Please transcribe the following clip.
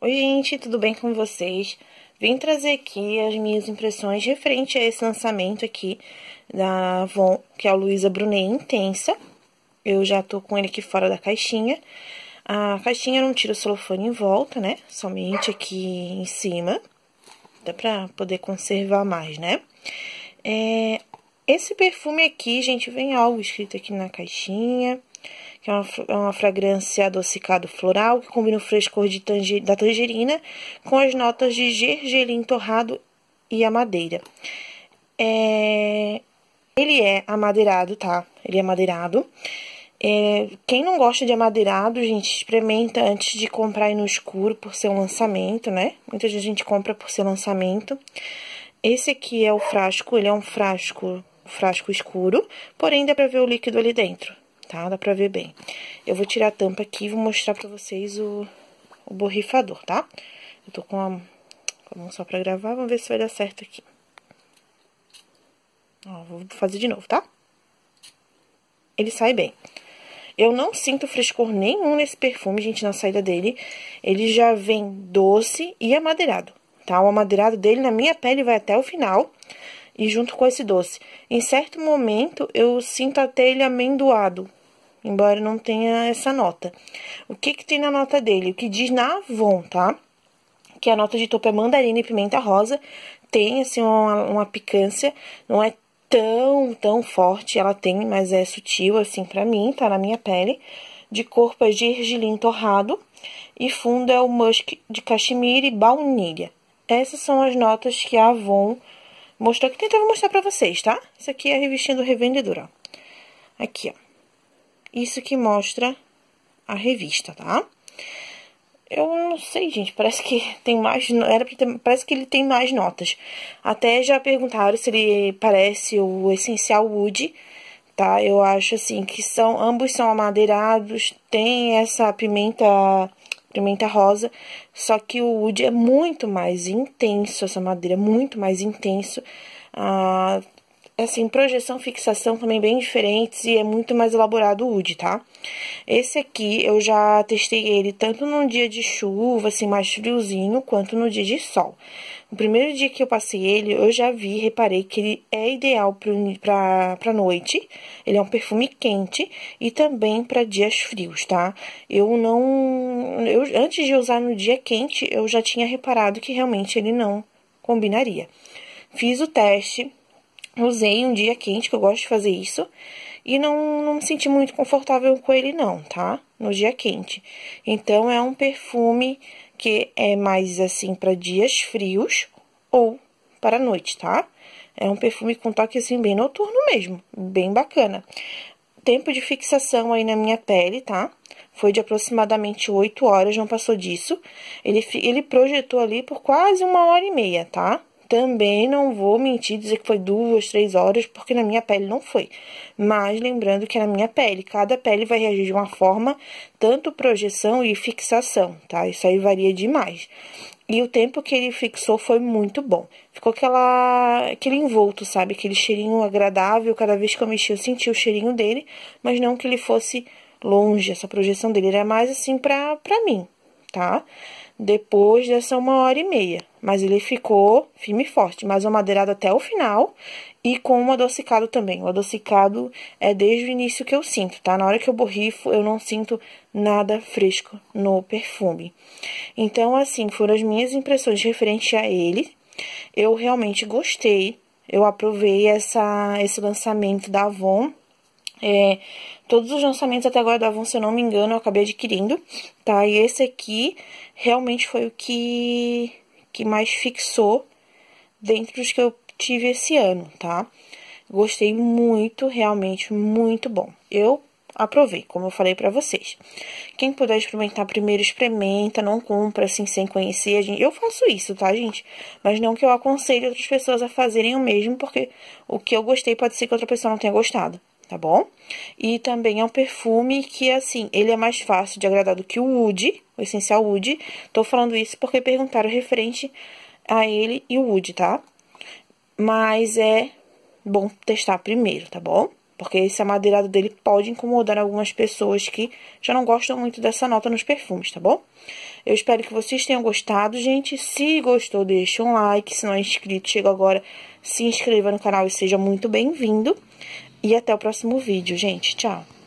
Oi, gente, tudo bem com vocês? Vim trazer aqui as minhas impressões referente a esse lançamento aqui da Avon, que é a Luísa Brunet Intensa. Eu já tô com ele aqui fora da caixinha. A caixinha não tira o celofane em volta, né? Somente aqui em cima. Dá pra poder conservar mais, né? É, esse perfume aqui, gente, vem algo escrito aqui na caixinha que é uma, é uma fragrância adocicado floral, que combina o frescor tangi, da tangerina com as notas de gergelim torrado e a madeira. É, ele é amadeirado, tá? Ele é amadeirado. É, quem não gosta de amadeirado, gente, experimenta antes de comprar no escuro por ser um lançamento, né? Muitas vezes a gente compra por ser lançamento. Esse aqui é o frasco, ele é um frasco, frasco escuro, porém dá pra ver o líquido ali dentro tá? Dá pra ver bem. Eu vou tirar a tampa aqui e vou mostrar pra vocês o, o borrifador, tá? Eu tô com a, com a mão só pra gravar, vamos ver se vai dar certo aqui. Ó, vou fazer de novo, tá? Ele sai bem. Eu não sinto frescor nenhum nesse perfume, gente, na saída dele. Ele já vem doce e amadeirado, tá? O amadeirado dele na minha pele vai até o final e junto com esse doce. Em certo momento, eu sinto até ele amendoado, embora não tenha essa nota. O que, que tem na nota dele? O que diz na Avon, tá? Que a nota de topo é mandarina e pimenta rosa. Tem, assim, uma, uma picância. Não é tão, tão forte. Ela tem, mas é sutil, assim, pra mim, tá na minha pele. De corpo é gergelim torrado. E fundo é o musk de cachemira e baunilha. Essas são as notas que a Avon mostrou, que tentava mostrar pra vocês, tá? Isso aqui é a revistinha do revendedor, ó. Aqui, ó. Isso que mostra a revista, tá? Eu não sei, gente, parece que tem mais, era ter, parece que ele tem mais notas. Até já perguntaram se ele parece o essencial Wood, tá? Eu acho assim que são ambos são amadeirados, tem essa pimenta pimenta rosa, só que o wood é muito mais intenso, essa madeira é muito mais intenso. Ah, assim, projeção fixação também bem diferentes e é muito mais elaborado o UD, tá? Esse aqui eu já testei ele tanto num dia de chuva, assim, mais friozinho, quanto no dia de sol. O primeiro dia que eu passei ele, eu já vi, reparei que ele é ideal para noite. Ele é um perfume quente e também para dias frios, tá? Eu não. Eu, antes de usar no dia quente, eu já tinha reparado que realmente ele não combinaria. Fiz o teste, usei um dia quente, que eu gosto de fazer isso, e não, não me senti muito confortável com ele não, tá? No dia quente. Então, é um perfume que é mais, assim, para dias frios ou para a noite, tá? É um perfume com toque, assim, bem noturno mesmo, bem bacana. Tempo de fixação aí na minha pele, tá? Foi de aproximadamente 8 horas, não passou disso. Ele, ele projetou ali por quase uma hora e meia, tá? Também não vou mentir dizer que foi duas, três horas, porque na minha pele não foi. Mas lembrando que é na minha pele, cada pele vai reagir de uma forma, tanto projeção e fixação, tá? Isso aí varia demais. E o tempo que ele fixou foi muito bom. Ficou aquela, aquele envolto, sabe? Aquele cheirinho agradável. Cada vez que eu mexi, eu senti o cheirinho dele, mas não que ele fosse longe. Essa projeção dele era mais assim pra, pra mim, tá? Depois dessa uma hora e meia. Mas ele ficou firme e forte, mais amadeirado até o final e com um adocicado também. O adocicado é desde o início que eu sinto, tá? Na hora que eu borrifo, eu não sinto nada fresco no perfume. Então, assim, foram as minhas impressões referente a ele. Eu realmente gostei, eu aprovei essa, esse lançamento da Avon é, todos os lançamentos até agora da Avon, se eu não me engano, eu acabei adquirindo, tá? E esse aqui realmente foi o que, que mais fixou dentro dos que eu tive esse ano, tá? Gostei muito, realmente muito bom. Eu aprovei, como eu falei para vocês. Quem puder experimentar primeiro, experimenta, não compra assim sem conhecer. Gente, eu faço isso, tá, gente? Mas não que eu aconselhe outras pessoas a fazerem o mesmo, porque o que eu gostei pode ser que outra pessoa não tenha gostado tá bom? E também é um perfume que, assim, ele é mais fácil de agradar do que o Wood, o essencial Wood. Tô falando isso porque perguntaram referente a ele e o Wood, tá? Mas é bom testar primeiro, tá bom? Porque esse amadeirado dele pode incomodar algumas pessoas que já não gostam muito dessa nota nos perfumes, tá bom? Eu espero que vocês tenham gostado, gente. Se gostou, deixa um like. Se não é inscrito, chega agora, se inscreva no canal e seja muito bem-vindo. E até o próximo vídeo, gente. Tchau!